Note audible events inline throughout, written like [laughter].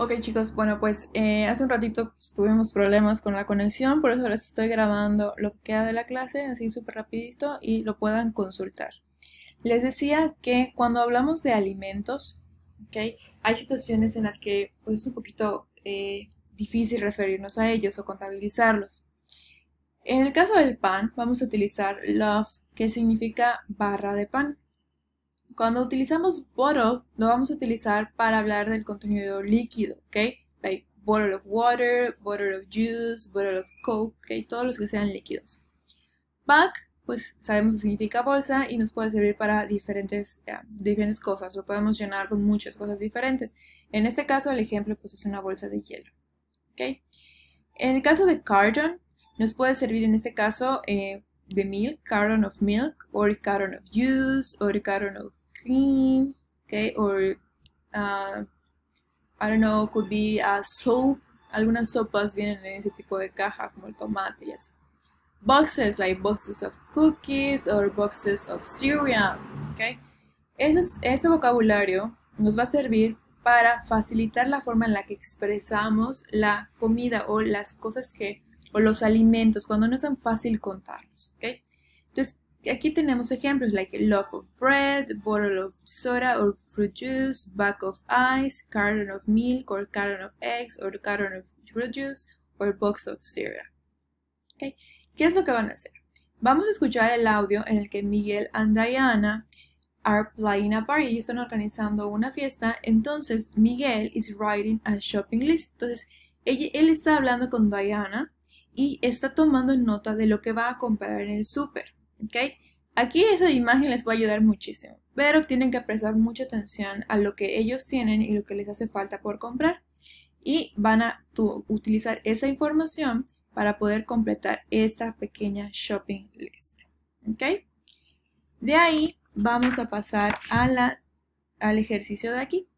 Ok chicos, bueno pues eh, hace un ratito pues, tuvimos problemas con la conexión, por eso les estoy grabando lo que queda de la clase así súper rapidito y lo puedan consultar. Les decía que cuando hablamos de alimentos, hay situaciones en las que pues, es un poquito eh, difícil referirnos a ellos o contabilizarlos. En el caso del pan, vamos a utilizar love, que significa barra de pan. Cuando utilizamos bottle, lo vamos a utilizar para hablar del contenido líquido, ¿ok? Like bottle of water, bottle of juice, bottle of coke, ¿ok? Todos los que sean líquidos. Bag, pues sabemos que significa bolsa y nos puede servir para diferentes, eh, diferentes cosas. Lo podemos llenar con muchas cosas diferentes. En este caso, el ejemplo pues, es una bolsa de hielo, ¿ok? En el caso de carton, nos puede servir en este caso eh, de milk, carton of milk, or carton of juice, or carton of cream, okay, or uh, I don't know, could be a soap. Algunas sopas vienen en ese tipo de cajas, como el tomate y así. Boxes, like boxes of cookies or boxes of cereal, okay. Ese, ese vocabulario nos va a servir para facilitar la forma en la que expresamos la comida o las cosas que, o los alimentos, cuando no es tan fácil contarlos, ¿ok? Entonces, Aquí tenemos ejemplos like loaf of bread, bottle of soda or fruit juice, bag of ice, carton of milk or carton of eggs or carton of fruit juice or box of cereal. ¿Qué es lo que van a hacer? Vamos a escuchar el audio en el que Miguel and Diana are playing a party. Ellos están organizando una fiesta. Entonces Miguel is writing a shopping list. Entonces él, está hablando con Diana y está tomando nota de lo que va a comprar en el súper. ¿ok? Aquí esa imagen les va a ayudar muchísimo, pero tienen que prestar mucha atención a lo que ellos tienen y lo que les hace falta por comprar. Y van a utilizar esa información para poder completar esta pequeña shopping list. ¿Ok? De ahí vamos a pasar a la, al ejercicio de aquí.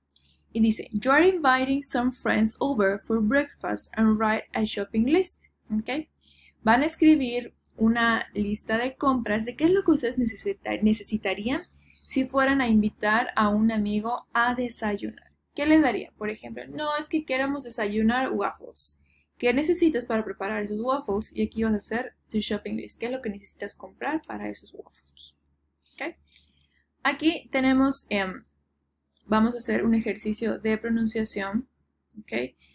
Y dice, you are inviting some friends over for breakfast and write a shopping list. ¿Ok? Van a escribir una lista de compras de qué es lo que ustedes necesitarían si fueran a invitar a un amigo a desayunar. ¿Qué les daría? Por ejemplo, no es que queramos desayunar waffles. ¿Qué necesitas para preparar esos waffles? Y aquí vas a hacer tu shopping list. ¿Qué es lo que necesitas comprar para esos waffles? Aquí tenemos, em, vamos a hacer un ejercicio de pronunciación.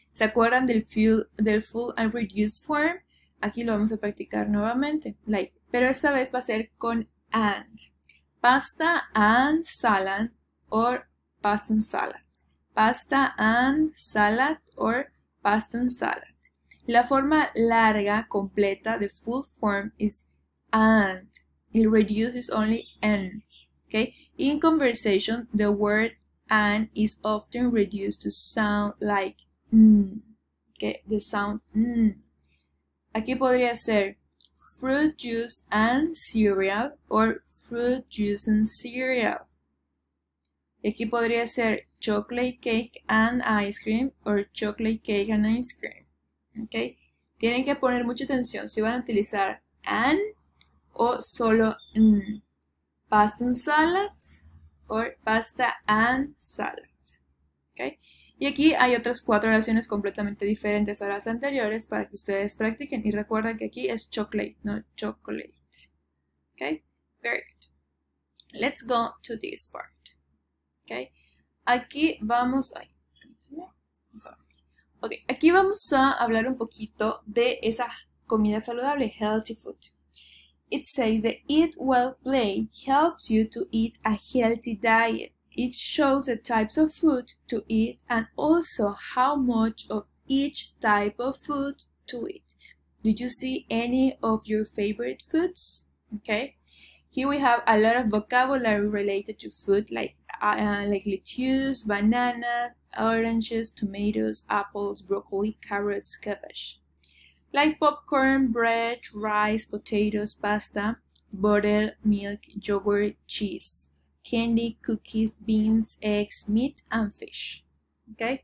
¿Se acuerdan del full, del full and reduced form? Aquí lo vamos a practicar nuevamente, like, pero esta vez va a ser con and. Pasta and salad or pasta and salad. Pasta and salad or pasta and salad. La forma larga, completa, de full form is and. It reduces only n. Okay? In conversation, the word and is often reduced to sound like n. Okay? The sound mm Aquí podría ser fruit juice and cereal or fruit juice and cereal. Y aquí podría ser chocolate cake and ice cream or chocolate cake and ice cream. Okay. Tienen que poner mucha atención si van a utilizar and o solo n. Pasta and salad or pasta and salad. Okay. Y aquí hay otras cuatro oraciones completamente diferentes a las anteriores para que ustedes practiquen. Y recuerden que aquí es chocolate, no chocolate. ¿Ok? very good. Let's go to this part. Okay, aquí vamos. a Ok, aquí vamos a hablar un poquito de esa comida saludable, healthy food. It says that eat well play helps you to eat a healthy diet. It shows the types of food to eat and also how much of each type of food to eat. Did you see any of your favorite foods? Okay. Here we have a lot of vocabulary related to food like uh, uh like lettuce, banana, oranges, tomatoes, apples, broccoli, carrots, cabbage. Like popcorn, bread, rice, potatoes, pasta, butter, milk, yogurt, cheese. candy, cookies, beans, eggs, meat, and fish. Okay?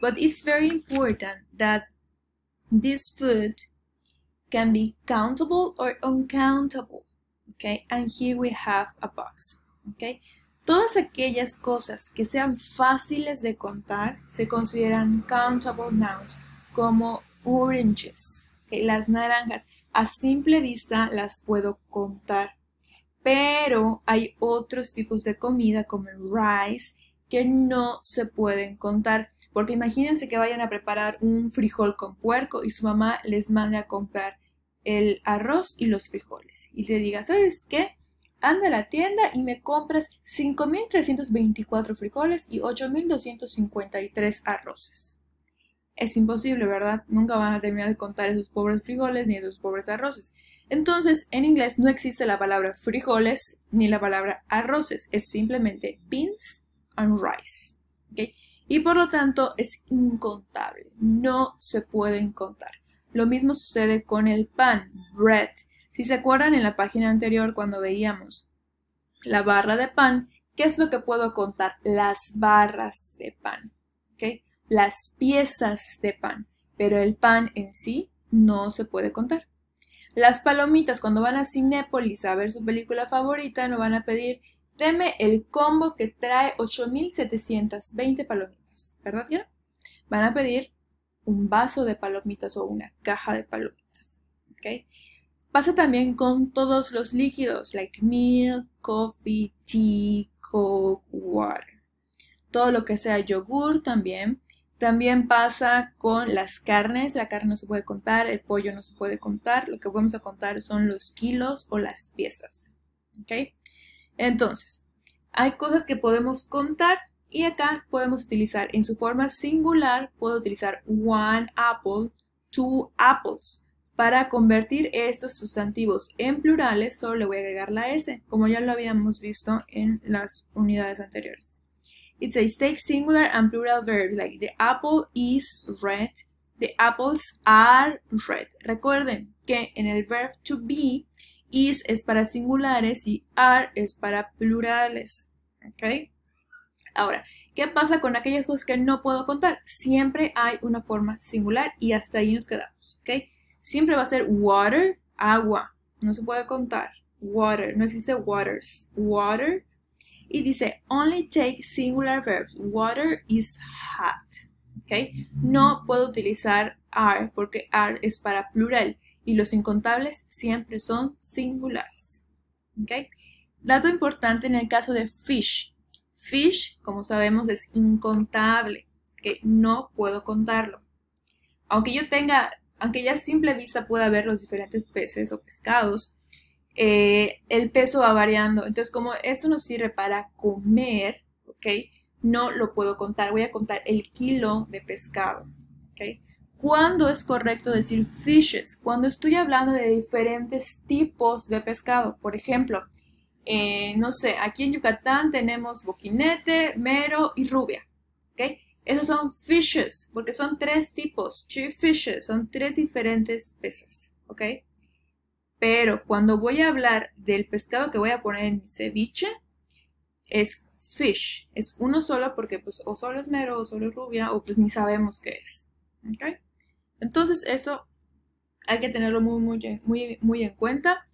But it's very important that this food can be countable or uncountable. Okay? And here we have a box. Okay? Todas aquellas cosas que sean fáciles de contar se consideran countable nouns como oranges. Okay? Las naranjas a simple vista las puedo contar pero hay otros tipos de comida como el rice que no se pueden contar, porque imagínense que vayan a preparar un frijol con puerco y su mamá les mande a comprar el arroz y los frijoles y le diga, ¿sabes qué? Anda a la tienda y me compras 5.324 frijoles y 8.253 arroces. Es imposible, ¿verdad? Nunca van a terminar de contar esos pobres frijoles ni esos pobres arroces. Entonces, en inglés no existe la palabra frijoles ni la palabra arroces, es simplemente beans and rice. Y por lo tanto es incontable, no se pueden contar. Lo mismo sucede con el pan, bread. Si se acuerdan en la página anterior cuando veíamos la barra de pan, ¿qué es lo que puedo contar? Las barras de pan, las piezas de pan, pero el pan en sí no se puede contar. Las palomitas cuando van a Cinépolis a ver su película favorita no van a pedir, deme el combo que trae 8720 palomitas, ¿verdad Van a pedir un vaso de palomitas o una caja de palomitas, ¿ok? Pasa también con todos los líquidos, like milk, coffee, tea, coke, water. Todo lo que sea yogur también también pasa con las carnes, la carne no se puede contar, el pollo no se puede contar, lo que vamos a contar son los kilos o las piezas. ¿Ok? Entonces, hay cosas que podemos contar y acá podemos utilizar en su forma singular, puedo utilizar one apple, two apples. Para convertir estos sustantivos en plurales, solo le voy a agregar la S, como ya lo habíamos visto en las unidades anteriores. It says take singular and plural verb, like the apple is red, the apples are red. Recuerden que en el verb to be, is es para singulares y are es para plurales. ¿Ok? Ahora, ¿qué pasa con aquellas cosas que no puedo contar? Siempre hay una forma singular y hasta ahí nos quedamos. ¿Ok? Siempre va a ser water, agua. No se puede contar. Water, no existe waters. Water, y dice only take singular verbs. Water is hot. No puedo utilizar are porque are es para plural y los incontables siempre son singulares. Dato importante en el caso de fish. Fish, como sabemos, es incontable. que No puedo contarlo. Aunque yo tenga, aunque ya simple vista pueda ver los diferentes peces o pescados, eh, el peso va variando. Entonces, como esto nos sirve para comer, ¿ok? No lo puedo contar, voy a contar el kilo de pescado, ¿ok? ¿Cuándo es correcto decir fishes? Cuando estoy hablando de diferentes tipos de pescado. Por ejemplo, eh, no sé, aquí en Yucatán tenemos boquinete, mero y rubia, ¿ok? Esos son fishes, porque son tres tipos, fishes, son tres diferentes peces, ¿ok? Pero cuando voy a hablar del pescado que voy a poner en mi ceviche, es fish. Es uno solo porque pues o solo es mero o solo es rubia o pues ni sabemos qué es. Entonces eso hay que tenerlo muy, muy, muy, muy en cuenta.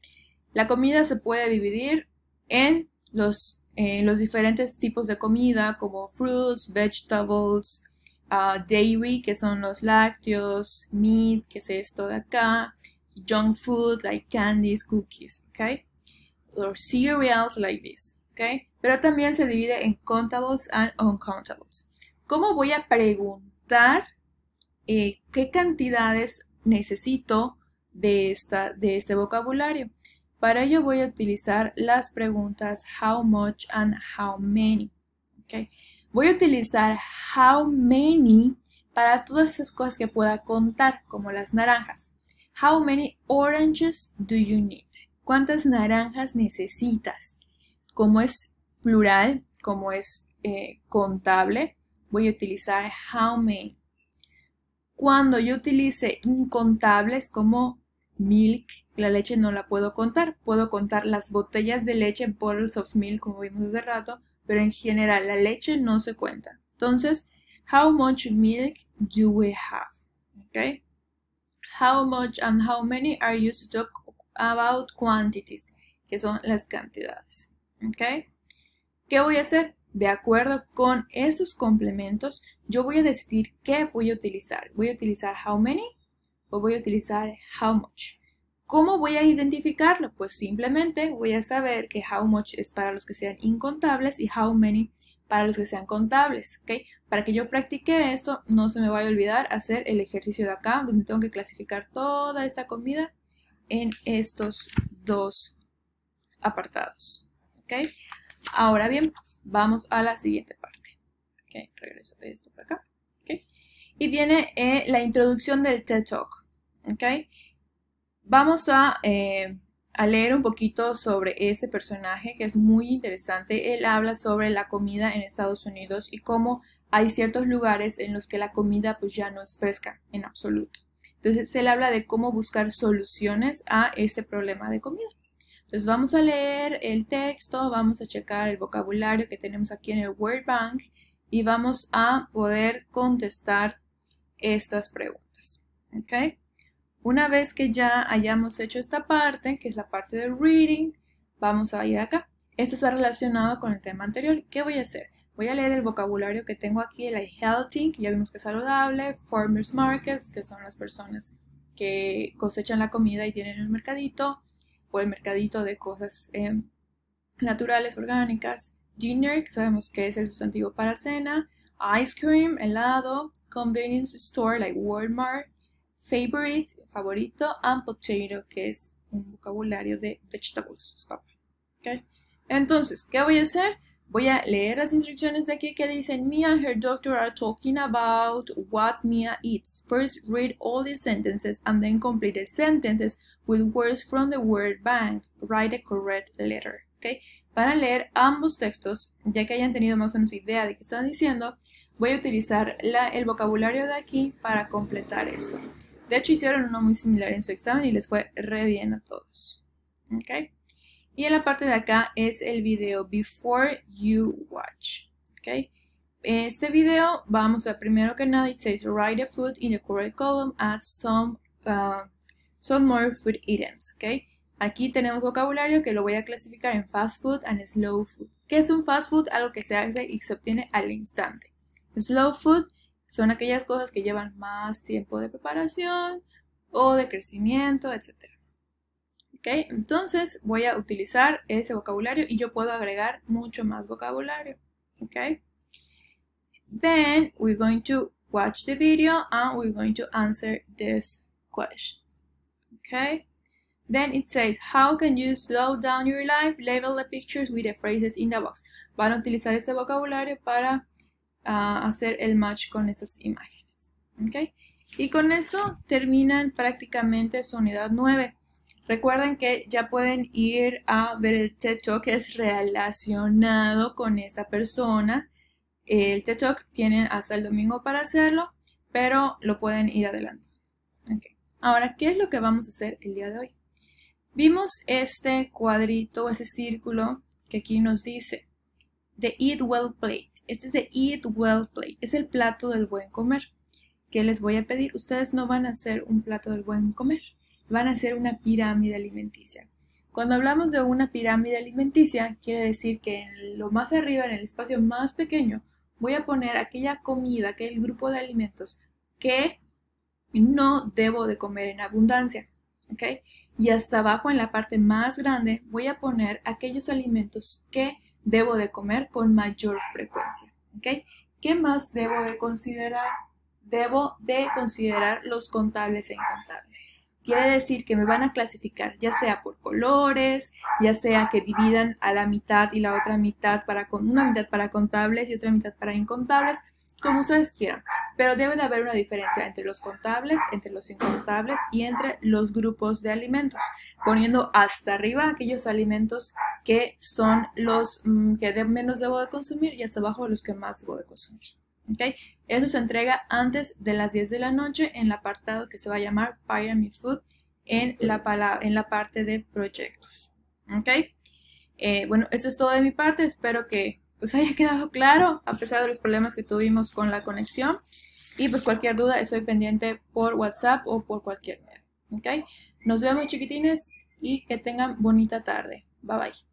La comida se puede dividir en los, los diferentes tipos de comida como fruits, vegetables, ah, dairy, que son los lácteos, meat, que es esto de acá, junk food like candies, cookies, okay? Or cereals like this, okay? Pero también se divide en countables and uncountables. ¿Cómo voy a preguntar eh, qué cantidades necesito de, esta, de este vocabulario? Para ello voy a utilizar las preguntas how much and how many, okay? Voy a utilizar how many para todas esas cosas que pueda contar, como las naranjas. How many oranges do you need? ¿Cuántas naranjas necesitas? Como es plural, como es eh, contable, voy a utilizar how many. Cuando yo utilice incontables como milk, la leche no la puedo contar. Puedo contar las botellas de leche, bottles of milk, como vimos hace rato, pero en general la leche no se cuenta. Entonces, how much milk do we have? Okay how much and how many are used to talk about quantities, que son las cantidades. ¿Ok? ¿Qué voy a hacer? De acuerdo con estos complementos, yo voy a decidir qué voy a utilizar. ¿Voy a utilizar how many o voy a utilizar how much? ¿Cómo voy a identificarlo? Pues simplemente voy a saber que how much es para los que sean incontables y how many para los que sean contables, ¿ok? Para que yo practique esto, no se me vaya a olvidar hacer el ejercicio de acá, donde tengo que clasificar toda esta comida en estos dos apartados, ¿ok? Ahora bien, vamos a la siguiente parte, Regreso de esto para acá, Y viene eh, la introducción del TED Talk, ¿ok? Vamos a... Eh, a leer un poquito sobre este personaje que es muy interesante. Él habla sobre la comida en Estados Unidos y cómo hay ciertos lugares en los que la comida pues ya no es fresca en absoluto. Entonces él habla de cómo buscar soluciones a este problema de comida. Entonces vamos a leer el texto, vamos a checar el vocabulario que tenemos aquí en el Word Bank y vamos a poder contestar estas preguntas. ¿ok? Una vez que ya hayamos hecho esta parte, que es la parte de reading, vamos a ir acá. Esto está relacionado con el tema anterior. ¿Qué voy a hacer? Voy a leer el vocabulario que tengo aquí, el healthy, que ya vimos que es saludable, farmers markets, que son las personas que cosechan la comida y tienen un mercadito, o el mercadito de cosas em, naturales, orgánicas, dinner, que sabemos que es el sustantivo para cena, ice cream, helado, convenience store, like Walmart, favorite, favorito, and potato, que es un vocabulario de vegetables, ¿Okay? Entonces, ¿qué voy a hacer? Voy a leer las instrucciones de aquí que dicen Mia and her doctor are talking about what Mia eats. First, read all the sentences and then complete the sentences with words from the word bank. Write a correct letter. ¿Okay? Para leer ambos textos, ya que hayan tenido más o menos idea de qué están diciendo, voy a utilizar el vocabulario de aquí para completar esto. De hecho, hicieron uno muy similar en su examen y les fue re bien a todos. Y en la parte de acá es el video Before You Watch. ¿Ok? Este video vamos a primero que nada, it says write a food in the correct column, add uh, some, more food items. ¿Ok? Aquí tenemos vocabulario que lo voy a clasificar en fast food and slow food. ¿Qué es un fast food? Algo que se hace y se obtiene al instante. Slow food son aquellas cosas que llevan más tiempo de preparación o de crecimiento, etc. Okay, Entonces voy a utilizar ese vocabulario y yo puedo agregar mucho más vocabulario. Okay, Then we're going to watch the video and we're going to answer these questions. Okay? Then it says, how can you slow down your life? Label the pictures with the phrases in the box. Van a utilizar este vocabulario para a hacer el match con esas imágenes. Y con esto terminan prácticamente su unidad 9. Recuerden que ya pueden ir a ver el TED Talk que es relacionado con esta persona. El TED Talk tienen hasta el domingo para hacerlo, pero lo pueden ir adelante. Ahora, ¿qué es lo que vamos a hacer el día de hoy? Vimos este cuadrito, ese círculo que aquí nos dice, The Eat Well Play. Este es de Eat Well Play, Es el plato del buen comer. ¿Qué les voy a pedir? Ustedes no van a hacer un plato del buen comer. Van a hacer una pirámide alimenticia. Cuando hablamos de una pirámide alimenticia, quiere decir que en lo más arriba, en el espacio más pequeño, voy a poner aquella comida, aquel grupo de alimentos que no debo de comer en abundancia. Y hasta abajo, en la parte más grande, voy a poner aquellos alimentos que debo de comer con mayor frecuencia. ¿Qué más debo de considerar? Debo de considerar los contables e incontables. Quiere decir que me van a clasificar ya sea por colores, ya sea que dividan a la mitad y la otra mitad para con una mitad para contables y otra mitad para incontables, como ustedes quieran, pero debe de haber una diferencia entre los contables, entre los incontables y entre los grupos de alimentos, poniendo hasta arriba aquellos alimentos que son los mm, que menos debo de consumir y hasta abajo los que más debo de consumir. ¿okay? Eso se entrega antes de las 10 de la noche en el apartado que se va a llamar Pyramid Food en la, en la parte de proyectos. ¿okay? Eh, bueno, eso es todo de mi parte, espero que pues [laughs] haya quedado claro, a pesar de los problemas que tuvimos con la conexión. Y pues cualquier duda, estoy pendiente por WhatsApp o por cualquier medio. okay Nos vemos chiquitines y que tengan bonita tarde. Bye bye.